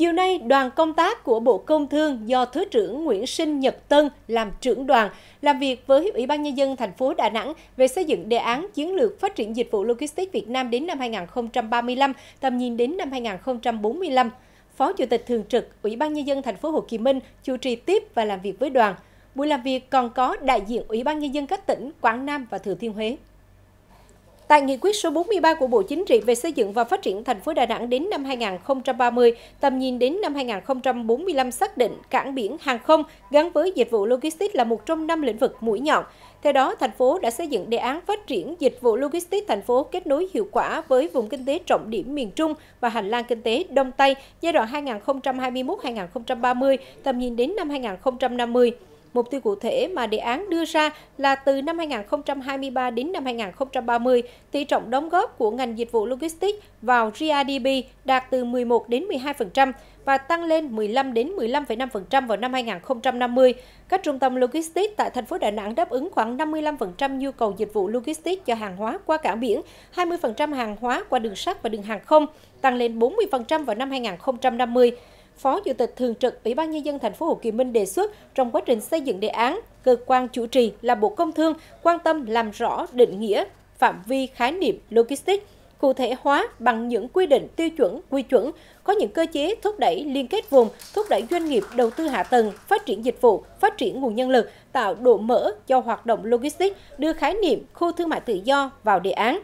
Chiều nay, đoàn công tác của Bộ Công Thương do Thứ trưởng Nguyễn Sinh Nhật Tân làm trưởng đoàn làm việc với Ủy ban nhân dân thành phố Đà Nẵng về xây dựng đề án chiến lược phát triển dịch vụ logistics Việt Nam đến năm 2035, tầm nhìn đến năm 2045. Phó Chủ tịch thường trực Ủy ban nhân dân thành phố Hồ Chí Minh chủ trì tiếp và làm việc với đoàn. Buổi làm việc còn có đại diện Ủy ban nhân dân các tỉnh Quảng Nam và Thừa Thiên Huế. Tại nghị quyết số 43 của Bộ Chính trị về xây dựng và phát triển thành phố Đà Nẵng đến năm 2030, tầm nhìn đến năm 2045 xác định cảng biển hàng không gắn với dịch vụ logistics là một trong năm lĩnh vực mũi nhọn. Theo đó, thành phố đã xây dựng đề án phát triển dịch vụ logistics thành phố kết nối hiệu quả với vùng kinh tế trọng điểm miền Trung và hành lang kinh tế Đông Tây giai đoạn 2021-2030, tầm nhìn đến năm 2050. Mục tiêu cụ thể mà đề án đưa ra là từ năm 2023 đến năm 2030, tỷ trọng đóng góp của ngành dịch vụ logistics vào GRDP đạt từ 11 đến 12% và tăng lên 15 đến 15,5% vào năm 2050. Các trung tâm logistics tại thành phố Đà Nẵng đáp ứng khoảng 55% nhu cầu dịch vụ logistics cho hàng hóa qua cảng biển, 20% hàng hóa qua đường sắt và đường hàng không, tăng lên 40% vào năm 2050. Phó Chủ tịch Thường trực Ủy ban Nhân dân Thành phố Hồ Chí Minh đề xuất trong quá trình xây dựng đề án, cơ quan chủ trì là Bộ Công Thương quan tâm làm rõ định nghĩa, phạm vi khái niệm logistics, cụ thể hóa bằng những quy định tiêu chuẩn, quy chuẩn, có những cơ chế thúc đẩy liên kết vùng, thúc đẩy doanh nghiệp đầu tư hạ tầng, phát triển dịch vụ, phát triển nguồn nhân lực, tạo độ mở cho hoạt động logistics, đưa khái niệm khu thương mại tự do vào đề án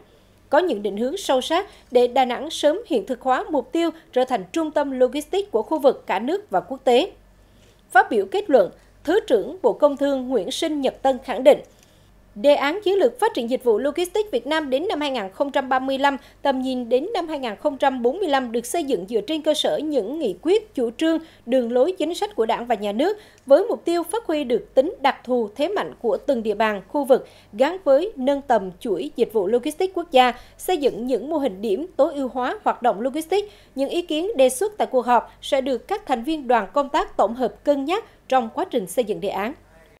có những định hướng sâu sát để Đà Nẵng sớm hiện thực hóa mục tiêu trở thành trung tâm logistics của khu vực cả nước và quốc tế. Phát biểu kết luận, Thứ trưởng Bộ Công Thương Nguyễn Sinh Nhật Tân khẳng định – Đề án chiến lược phát triển dịch vụ logistics Việt Nam đến năm 2035, tầm nhìn đến năm 2045 được xây dựng dựa trên cơ sở những nghị quyết, chủ trương, đường lối chính sách của Đảng và Nhà nước với mục tiêu phát huy được tính đặc thù thế mạnh của từng địa bàn, khu vực gắn với nâng tầm chuỗi dịch vụ logistics quốc gia, xây dựng những mô hình điểm tối ưu hóa hoạt động logistics. Những ý kiến đề xuất tại cuộc họp sẽ được các thành viên đoàn công tác tổng hợp cân nhắc trong quá trình xây dựng đề án.